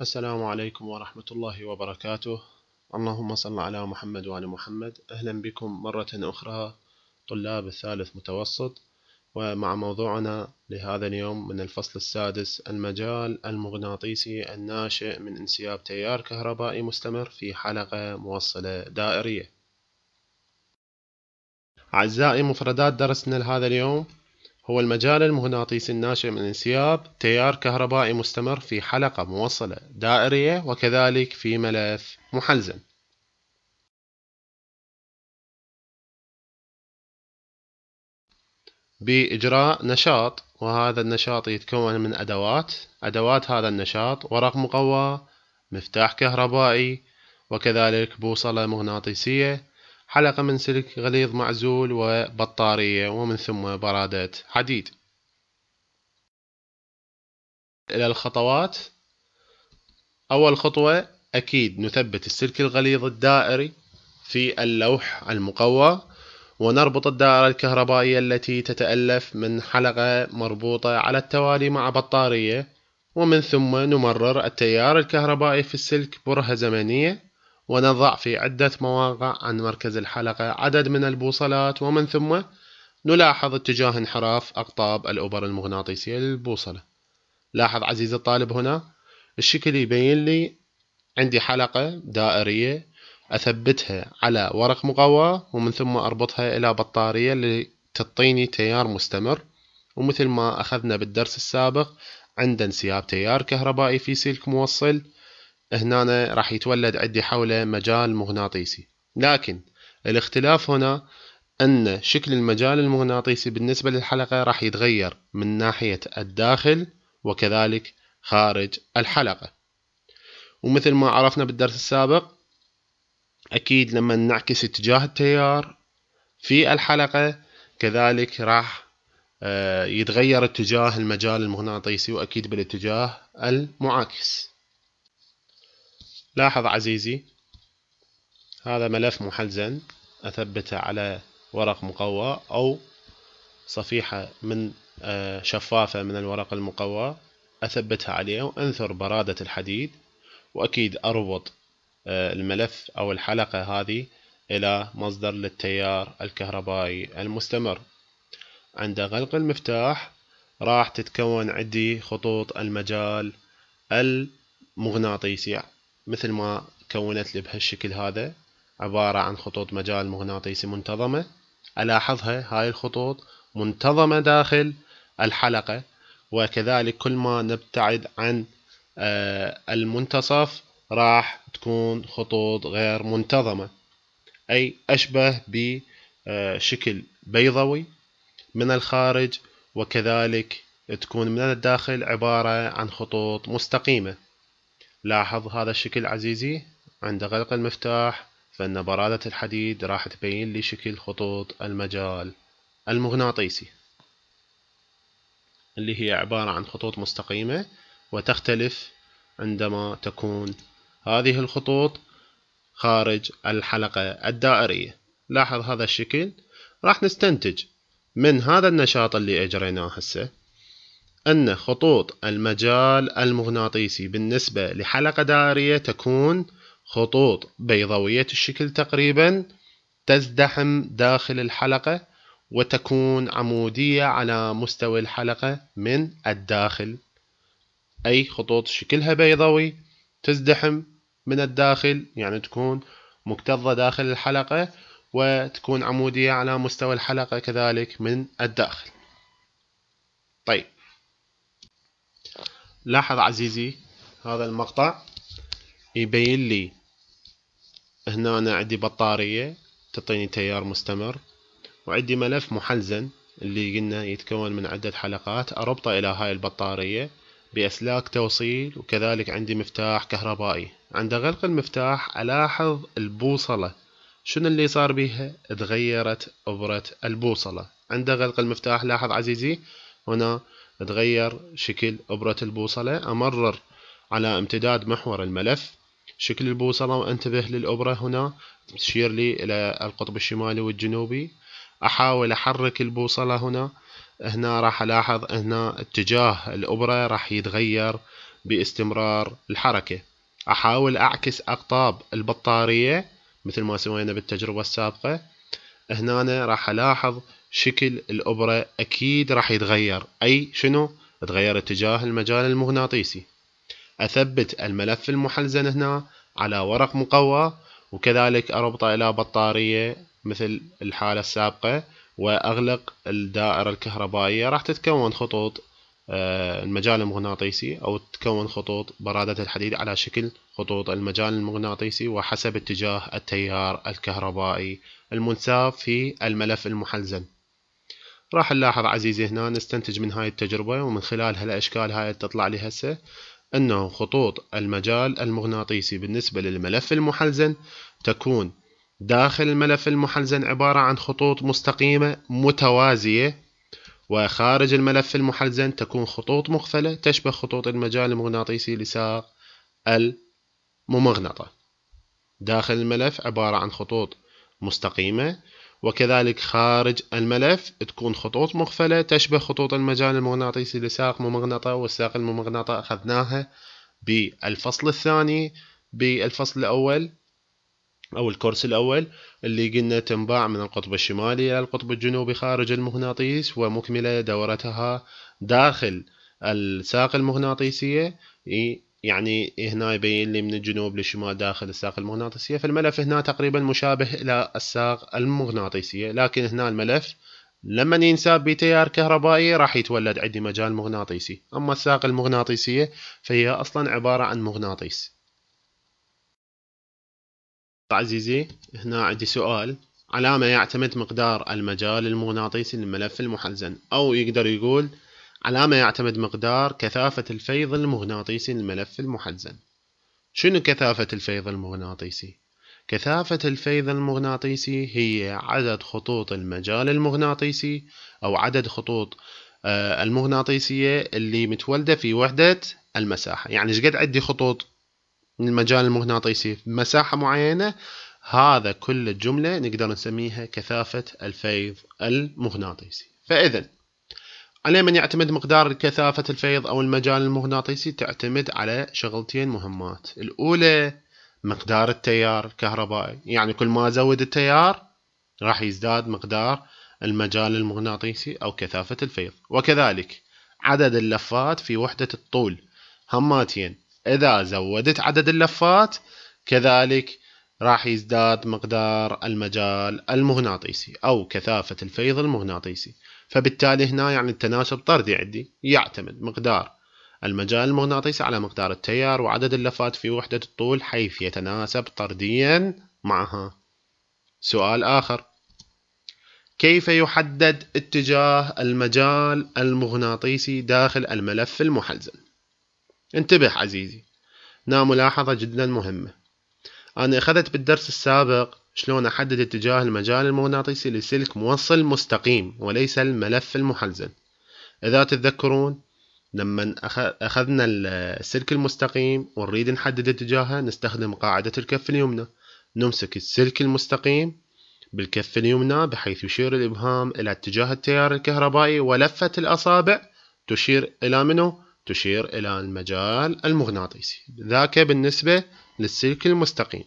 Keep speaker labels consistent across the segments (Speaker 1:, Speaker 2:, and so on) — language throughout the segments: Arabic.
Speaker 1: السلام عليكم ورحمة الله وبركاته اللهم صل على محمد وعلى محمد أهلا بكم مرة أخرى طلاب الثالث متوسط ومع موضوعنا لهذا اليوم من الفصل السادس المجال المغناطيسي الناشئ من انسياب تيار كهربائي مستمر في حلقة موصلة دائرية أعزائي مفردات درسنا لهذا اليوم هو المجال المغناطيسي الناشئ من انسياب تيار كهربائي مستمر في حلقة موصلة دائرية وكذلك في ملف محلزم بإجراء نشاط وهذا النشاط يتكون من أدوات أدوات هذا النشاط ورق مقوى مفتاح كهربائي وكذلك بوصلة مغناطيسية حلقة من سلك غليظ معزول وبطارية ومن ثم برادة حديد إلى الخطوات أول خطوة أكيد نثبت السلك الغليظ الدائري في اللوح المقوى ونربط الدائرة الكهربائية التي تتألف من حلقة مربوطة على التوالي مع بطارية ومن ثم نمرر التيار الكهربائي في السلك برهة زمنية ونضع في عدة مواقع عن مركز الحلقة عدد من البوصلات ومن ثم نلاحظ اتجاه انحراف أقطاب الأوبر المغناطيسية للبوصلة لاحظ عزيزي الطالب هنا الشكل يبين لي عندي حلقة دائرية أثبتها على ورق مقوى ومن ثم أربطها إلى بطارية لتعطيني تيار مستمر ومثل ما أخذنا بالدرس السابق عند انسياب تيار كهربائي في سلك موصل هنا راح يتولد عندي حوله مجال مغناطيسي لكن الاختلاف هنا أن شكل المجال المغناطيسي بالنسبة للحلقة راح يتغير من ناحية الداخل وكذلك خارج الحلقة ومثل ما عرفنا بالدرس السابق أكيد لما نعكس اتجاه التيار في الحلقة كذلك راح آه، يتغير اتجاه المجال المغناطيسي وأكيد بالاتجاه المعاكس لاحظ عزيزي هذا ملف محلزن أثبته على ورق مقوى أو صفيحة من آه، شفافة من الورق المقوى أثبتها عليه وأنثر برادة الحديد وأكيد أربط آه، الملف أو الحلقة هذه إلى مصدر للتيار الكهربائي المستمر عند غلق المفتاح راح تتكون عندي خطوط المجال المغناطيسي مثل ما كونت لي بهالشكل هذا عبارة عن خطوط مجال مغناطيسي منتظمة ألاحظها هاي الخطوط منتظمة داخل الحلقة وكذلك كل ما نبتعد عن آه، المنتصف راح تكون خطوط غير منتظمة أي أشبه بشكل آه، بيضوي من الخارج وكذلك تكون من الداخل عبارة عن خطوط مستقيمة لاحظ هذا الشكل عزيزي عند غلق المفتاح فإن برادة الحديد راح تبين لي شكل خطوط المجال المغناطيسي اللي هي عبارة عن خطوط مستقيمة وتختلف عندما تكون هذه الخطوط خارج الحلقة الدائرية لاحظ هذا الشكل راح نستنتج من هذا النشاط اللي أجريناه هسه أن خطوط المجال المغناطيسي بالنسبة لحلقة دائرية تكون خطوط بيضوية الشكل تقريبا تزدحم داخل الحلقة وتكون عمودية على مستوى الحلقة من الداخل أي خطوط شكلها بيضوي تزدحم من الداخل يعني تكون مكتظة داخل الحلقة وتكون عمودية على مستوى الحلقة كذلك من الداخل طيب لاحظ عزيزي هذا المقطع يبين لي هنا أنا عندي بطارية تعطيني تيار مستمر وعندي ملف محلزن اللي قلنا يتكون من عدة حلقات أربطه إلى هاي البطارية بأسلاك توصيل وكذلك عندي مفتاح كهربائي عند غلق المفتاح ألاحظ البوصلة شنو اللي صار بيها تغيرت أبرة البوصلة عند غلق المفتاح لاحظ عزيزي هنا تغير شكل إبرة البوصلة أمرر على امتداد محور الملف شكل البوصلة وأنتبه للإبرة هنا تشير لي إلى القطب الشمالي والجنوبي أحاول أحرك البوصلة هنا هنا راح ألاحظ هنا اتجاه الإبرة راح يتغير باستمرار الحركة أحاول أعكس أقطاب البطارية مثل ما سوينا بالتجربة السابقة هنا راح ألاحظ شكل الأبرة أكيد راح يتغير أي شنو؟ تغير اتجاه المجال المغناطيسي أثبت الملف المحلزن هنا على ورق مقوى وكذلك أربطه إلى بطارية مثل الحالة السابقة وأغلق الدائرة الكهربائية راح تتكون خطوط آه، المجال المغناطيسي أو تتكون خطوط برادة الحديد على شكل خطوط المجال المغناطيسي وحسب اتجاه التيار الكهربائي المنساب في الملف المحلزن راح نلاحظ عزيزي هنا نستنتج من هاي التجربة ومن خلال هالأشكال هاي تطلع لي هسه أنه خطوط المجال المغناطيسي بالنسبة للملف المحلزن تكون داخل الملف المحلزن عبارة عن خطوط مستقيمة متوازية وخارج الملف المحلزن تكون خطوط مقفلة تشبه خطوط المجال المغناطيسي لساق الممغنطة داخل الملف عبارة عن خطوط مستقيمة وكذلك خارج الملف تكون خطوط مغفلة تشبه خطوط المجال المغناطيسي لساق ممغنطة والساق الممغنطة أخذناها بالفصل الثاني بالفصل الأول أو الكورس الأول اللي قلنا تنباع من القطب الشمالي إلى القطب الجنوبي خارج المغناطيس ومكملة دورتها داخل الساق المغناطيسية يعني هنا يبين لي من الجنوب للشمال داخل الساق المغناطيسية فالملف هنا تقريبا مشابه إلى الساق المغناطيسية لكن هنا الملف لما ينساب بتيار كهربائي راح يتولد عندي مجال مغناطيسي أما الساق المغناطيسية فهي أصلا عبارة عن مغناطيس عزيزي هنا عندي سؤال على ما يعتمد مقدار المجال المغناطيسي للملف المحزن أو يقدر يقول على ما يعتمد مقدار كثافة الفيض المغناطيسي للملف المحزن شنو كثافة الفيض المغناطيسي؟ كثافة الفيض المغناطيسي هي عدد خطوط المجال المغناطيسي أو عدد خطوط آه، المغناطيسية اللي متولدة في وحدة المساحة يعني شقد عندي خطوط المجال المغناطيسي مساحة معينة هذا كل الجملة نقدر نسميها كثافة الفيض المغناطيسي فإذن على من يعتمد مقدار كثافة الفيض أو المجال المغناطيسي تعتمد على شغلتين مهمات الأولى مقدار التيار الكهربائي يعني كل ما زود التيار راح يزداد مقدار المجال المغناطيسي أو كثافة الفيض وكذلك عدد اللفات في وحدة الطول هماتين إذا زودت عدد اللفات كذلك راح يزداد مقدار المجال المغناطيسي أو كثافة الفيض المغناطيسي فبالتالي هنا يعني التناسب طردي عندي يعتمد مقدار المجال المغناطيسي على مقدار التيار وعدد اللفات في وحدة الطول حيث يتناسب طرديا معها سؤال آخر كيف يحدد اتجاه المجال المغناطيسي داخل الملف المحلزن؟ انتبه عزيزي هنا ملاحظة جدا مهمة أنا أخذت بالدرس السابق شلون أحدد اتجاه المجال المغناطيسي لسلك موصل مستقيم وليس الملف المحلزن إذا تتذكرون لما أخذنا السلك المستقيم ونريد نحدد اتجاهه نستخدم قاعدة الكف اليمنى نمسك السلك المستقيم بالكف اليمنى بحيث يشير الإبهام إلى اتجاه التيار الكهربائي ولفة الأصابع تشير إلى منه؟ تشير إلى المجال المغناطيسي ذاك بالنسبة للسلك المستقيم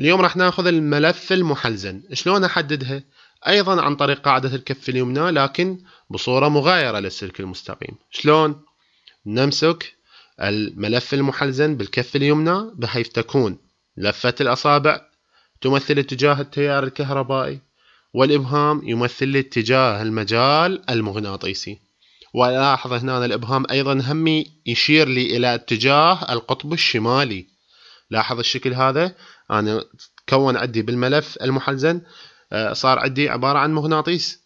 Speaker 1: اليوم راح ناخذ الملف المحلزن شلون احددها ايضا عن طريق قاعدة الكف اليمنى لكن بصورة مغايرة للسلك المستقيم شلون نمسك الملف المحلزن بالكف اليمنى بحيث تكون لفة الأصابع تمثل اتجاه التيار الكهربائي والإبهام يمثل اتجاه المجال المغناطيسي ولاحظ هنا الإبهام أيضا همي يشير لي إلى اتجاه القطب الشمالي لاحظ الشكل هذا أنا تكون عندي بالملف المحلزن آه، صار عندي عبارة عن مغناطيس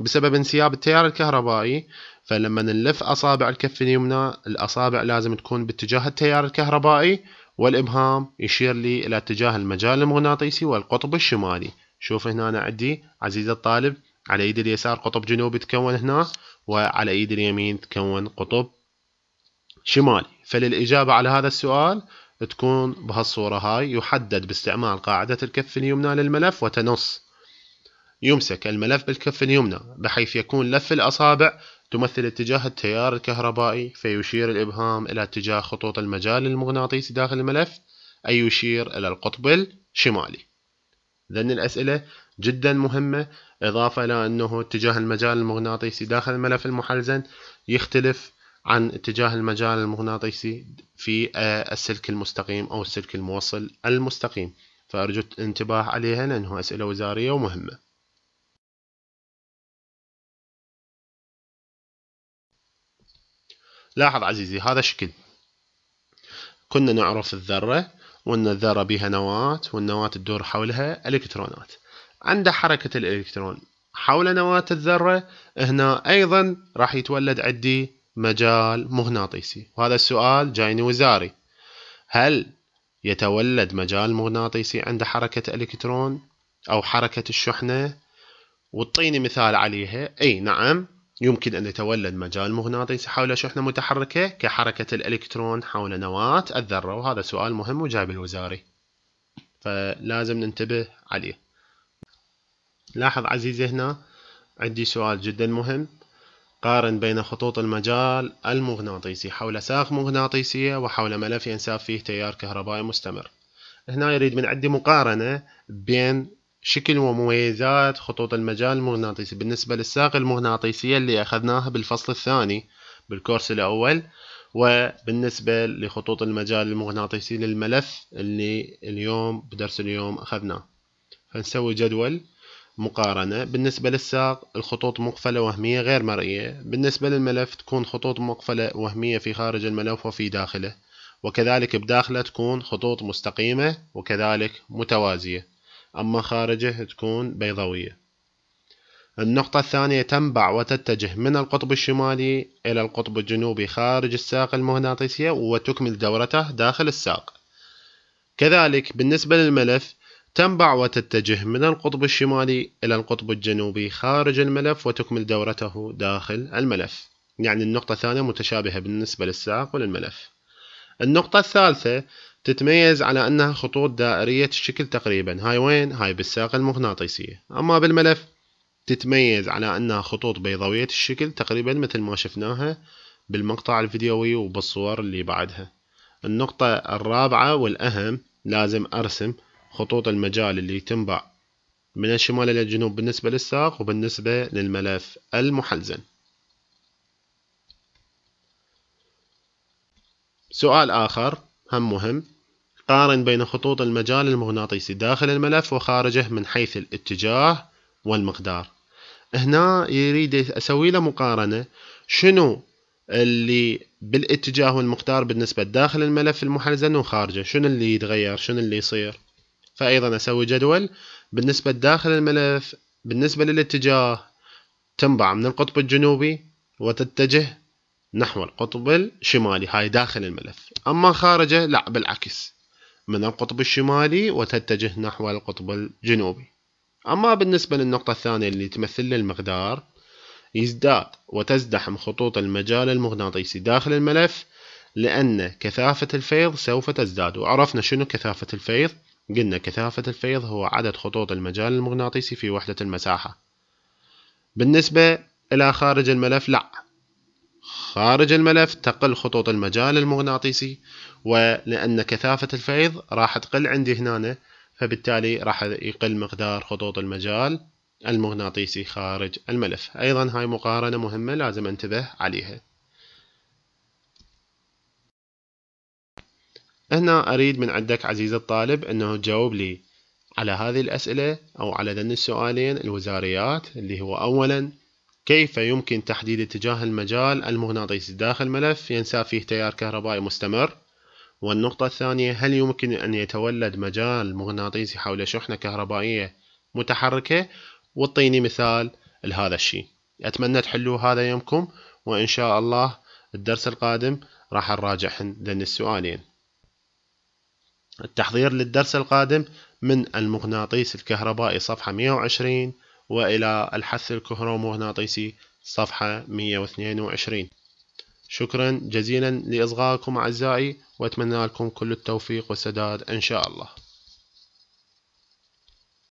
Speaker 1: بسبب انسياب التيار الكهربائي فلما نلف أصابع الكف اليمنى الأصابع لازم تكون باتجاه التيار الكهربائي والإبهام يشير لي إلى اتجاه المجال المغناطيسي والقطب الشمالي شوف هنا أنا عندي عزيزي الطالب على ايد اليسار قطب جنوبي تكون هنا وعلى ايد اليمين تكون قطب شمالي فللإجابة على هذا السؤال تكون بهالصورة هاي يحدد باستعمال قاعدة الكف اليمنى للملف وتنص يمسك الملف بالكف اليمنى بحيث يكون لف الأصابع تمثل اتجاه التيار الكهربائي فيشير الإبهام إلى اتجاه خطوط المجال المغناطيسي داخل الملف أي يشير إلى القطب الشمالي لأن الأسئلة جدا مهمة إضافة إلى أنه اتجاه المجال المغناطيسي داخل الملف المحلزن يختلف عن اتجاه المجال المغناطيسي في آه، السلك المستقيم أو السلك الموصل المستقيم فأرجو الانتباه عليها لأنه أسئلة وزارية ومهمة لاحظ عزيزي هذا شكل كنا نعرف الذرة وأن الذرة بها نواة والنواة تدور حولها إلكترونات عند حركة الإلكترون حول نواة الذرة هنا أيضا راح يتولد عندي مجال مغناطيسي وهذا السؤال جايني وزاري هل يتولد مجال مغناطيسي عند حركة الكترون أو حركة الشحنة وطيني مثال عليها أي نعم يمكن أن يتولد مجال مغناطيسي حول شحنة متحركة كحركة الإلكترون حول نواة الذرة وهذا سؤال مهم وجايب الوزاري فلازم ننتبه عليه لاحظ عزيزي هنا عندي سؤال جدا مهم قارن بين خطوط المجال المغناطيسي حول ساق مغناطيسية وحول ملف ينساب فيه تيار كهربائي مستمر هنا يريد من عندي مقارنة بين شكل ومميزات خطوط المجال المغناطيسي بالنسبة للساق المغناطيسية اللي أخذناها بالفصل الثاني بالكورس الأول وبالنسبة لخطوط المجال المغناطيسي للملف اللي اليوم بدرس اليوم أخذناه فنسوي جدول مقارنة بالنسبة للساق الخطوط مقفلة وهمية غير مرئية بالنسبة للملف تكون خطوط مقفلة وهمية في خارج الملف وفي داخله وكذلك بداخله تكون خطوط مستقيمة وكذلك متوازية أما خارجه تكون بيضوية النقطة الثانية تنبع وتتجه من القطب الشمالي إلى القطب الجنوبي خارج الساق المغناطيسية وتكمل دورته داخل الساق كذلك بالنسبة للملف تنبع وتتجه من القطب الشمالي إلى القطب الجنوبي خارج الملف وتكمل دورته داخل الملف يعني النقطة الثانية متشابهة بالنسبة للساق وللملف النقطة الثالثة تتميز على أنها خطوط دائرية الشكل تقريبا هاي وين؟ هاي بالساق المغناطيسية أما بالملف تتميز على أنها خطوط بيضوية الشكل تقريبا مثل ما شفناها بالمقطع الفيديوي وبالصور اللي بعدها النقطة الرابعة والأهم لازم أرسم خطوط المجال اللي تنبع من الشمال إلى الجنوب بالنسبة للساق وبالنسبة للملف المحلزن سؤال آخر هم مهم قارن بين خطوط المجال المغناطيسي داخل الملف وخارجه من حيث الاتجاه والمقدار هنا يريد أسوي له مقارنة شنو اللي بالاتجاه والمقدار بالنسبة داخل الملف المحلزن وخارجه شنو اللي يتغير شنو اللي يصير فأيضا أسوي جدول بالنسبة لداخل الملف بالنسبة للاتجاه تنبع من القطب الجنوبي وتتجه نحو القطب الشمالي هاي داخل الملف أما خارجه لا بالعكس من القطب الشمالي وتتجه نحو القطب الجنوبي أما بالنسبة للنقطة الثانية اللي تمثل المقدار يزداد وتزدحم خطوط المجال المغناطيسي داخل الملف لأن كثافة الفيض سوف تزداد وعرفنا شنو كثافة الفيض قلنا كثافة الفيض هو عدد خطوط المجال المغناطيسي في وحدة المساحة بالنسبة إلى خارج الملف لا خارج الملف تقل خطوط المجال المغناطيسي ولأن كثافة الفيض راح تقل عندي هنا فبالتالي راح يقل مقدار خطوط المجال المغناطيسي خارج الملف أيضا هاي مقارنة مهمة لازم انتبه عليها هنا أريد من عندك عزيز الطالب أنه تجاوب لي على هذه الأسئلة أو على ذن السؤالين الوزاريات اللي هو أولا كيف يمكن تحديد اتجاه المجال المغناطيسي داخل ملف ينسى فيه تيار كهربائي مستمر؟ والنقطة الثانية هل يمكن أن يتولد مجال مغناطيسي حول شحنة كهربائية متحركة؟ وطيني مثال لهذا الشيء أتمنى تحلوا هذا يومكم وإن شاء الله الدرس القادم راح نراجع ذن السؤالين التحضير للدرس القادم من المغناطيس الكهربائي صفحة 120 وإلى الحث الكهرومغناطيسي صفحة 122 شكرا جزيلا لإصغائكم أعزائي وأتمنى لكم كل التوفيق والسداد إن شاء الله